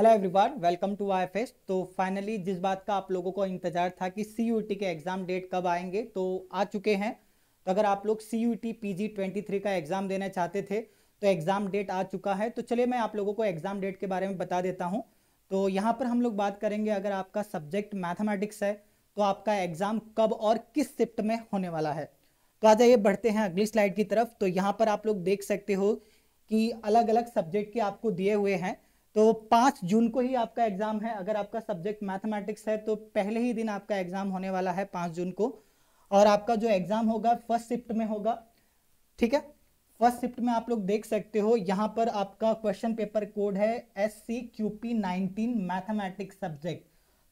hello everyone welcome to आई तो finally जिस बात का आप लोगों को इंतजार था कि सी के एग्ज़ाम डेट कब आएंगे तो आ चुके हैं तो अगर आप लोग C U T P G twenty three का एग्ज़ाम देना चाहते थे तो एग्ज़ाम डेट आ चुका है तो चलिए मैं आप लोगों को एग्ज़ाम डेट के बारे में बता देता हूँ तो यहाँ पर हम लोग बात करेंगे अगर आपका सब्जेक्ट मैथमेटिक्स है तो आपका एग्ज़ाम कब और किस शिफ्ट में होने वाला है तो आ जाइए बढ़ते हैं अगली स्लाइड की तरफ तो यहाँ पर आप लोग देख सकते हो कि अलग अलग सब्जेक्ट के आपको दिए हुए हैं तो पाँच जून को ही आपका एग्ज़ाम है अगर आपका सब्जेक्ट मैथमेटिक्स है तो पहले ही दिन आपका एग्ज़ाम होने वाला है पाँच जून को और आपका जो एग्ज़ाम होगा फर्स्ट शिफ्ट में होगा ठीक है फर्स्ट शिफ्ट में आप लोग देख सकते हो यहाँ पर आपका क्वेश्चन पेपर कोड है S C Q P nineteen mathematics subject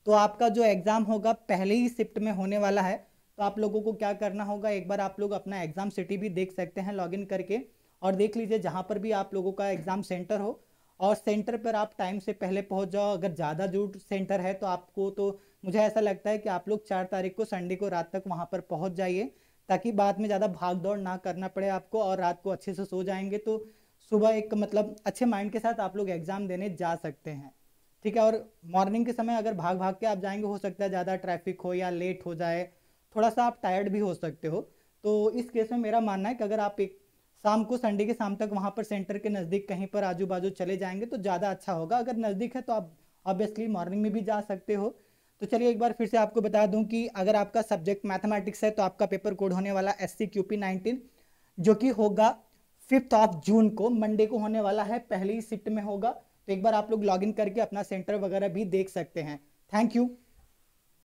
तो आपका जो एग्ज़ाम होगा पहले ही शिफ्ट में होने वाला है तो आप लोगों को क्या करना होगा एक बार आप लोग अपना एग्ज़ाम सिटी भी देख सकते हैं लॉगिन करके और देख लीजिए जहाँ पर भी आप लोगों का एग्ज़ाम सेंटर हो और सेंटर पर आप टाइम से पहले पहुंच जाओ अगर ज़्यादा दूर सेंटर है तो आपको तो मुझे ऐसा लगता है कि आप लोग चार तारीख को संडे को रात तक वहाँ पर पहुँच जाइए ताकि बाद में ज़्यादा भाग दौड़ ना करना पड़े आपको और रात को अच्छे से सो जाएंगे तो सुबह एक मतलब अच्छे माइंड के साथ आप लोग एग्ज़ाम देने जा सकते हैं ठीक है और मॉर्निंग के समय अगर भाग भाग के आप जाएंगे हो सकता है ज़्यादा ट्रैफिक हो या लेट हो जाए थोड़ा सा आप टायर्ड भी हो सकते हो तो इस केस में मेरा मानना है कि अगर आप एक शाम को संडे के शाम तक वहाँ पर सेंटर के नज़दीक कहीं पर आजू बाजू चले जाएंगे तो ज़्यादा अच्छा होगा अगर नज़दीक है तो आप ऑब्वियसली मॉर्निंग में भी जा सकते हो तो चलिए एक बार फिर से आपको बता दूं कि अगर आपका सब्जेक्ट मैथमेटिक्स है तो आपका पेपर कोड होने वाला S C Q P nineteen जो कि होगा फिफ्थ ऑफ जून को मंडे को होने वाला है पहली शिफ्ट में होगा तो एक बार आप लोग इन करके अपना सेंटर वगैरह भी देख सकते हैं थैंक यू